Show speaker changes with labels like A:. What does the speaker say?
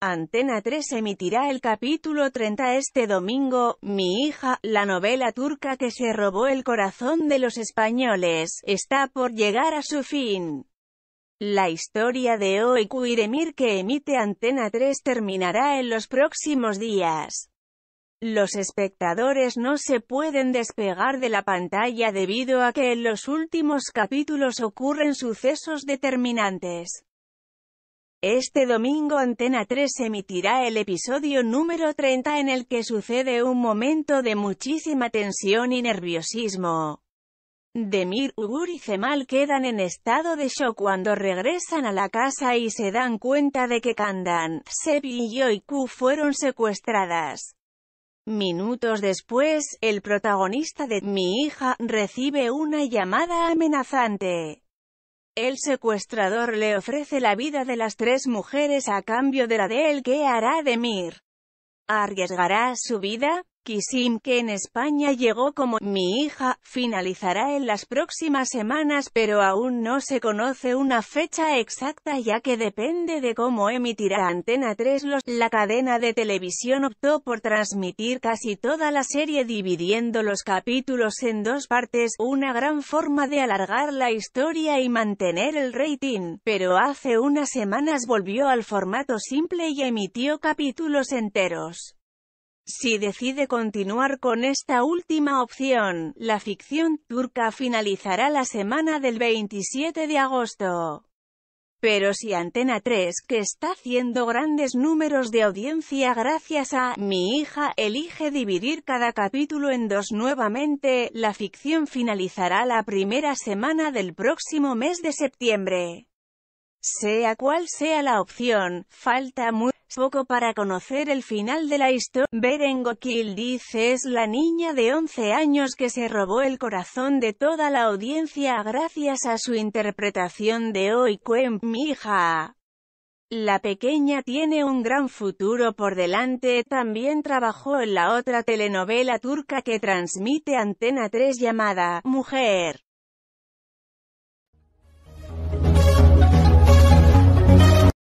A: Antena 3 emitirá el capítulo 30 este domingo, Mi hija, la novela turca que se robó el corazón de los españoles, está por llegar a su fin. La historia de hoy Kuiremir que emite Antena 3 terminará en los próximos días. Los espectadores no se pueden despegar de la pantalla debido a que en los últimos capítulos ocurren sucesos determinantes. Este domingo Antena 3 emitirá el episodio número 30 en el que sucede un momento de muchísima tensión y nerviosismo. Demir, Ugur y Cemal quedan en estado de shock cuando regresan a la casa y se dan cuenta de que Kandan, Sebi y Yoiku fueron secuestradas. Minutos después, el protagonista de Mi hija recibe una llamada amenazante. El secuestrador le ofrece la vida de las tres mujeres a cambio de la de él que hará de Mir. ¿Arriesgará su vida? Kisim que en España llegó como «Mi hija», finalizará en las próximas semanas pero aún no se conoce una fecha exacta ya que depende de cómo emitirá Antena 3 La cadena de televisión optó por transmitir casi toda la serie dividiendo los capítulos en dos partes, una gran forma de alargar la historia y mantener el rating, pero hace unas semanas volvió al formato simple y emitió capítulos enteros. Si decide continuar con esta última opción, la ficción turca finalizará la semana del 27 de agosto. Pero si Antena 3, que está haciendo grandes números de audiencia gracias a Mi hija, elige dividir cada capítulo en dos nuevamente, la ficción finalizará la primera semana del próximo mes de septiembre. Sea cual sea la opción, falta muy poco para conocer el final de la historia. Beren dice es la niña de 11 años que se robó el corazón de toda la audiencia gracias a su interpretación de Hoy, Mija. mi hija. La pequeña tiene un gran futuro por delante, también trabajó en la otra telenovela turca que transmite Antena 3 llamada «Mujer».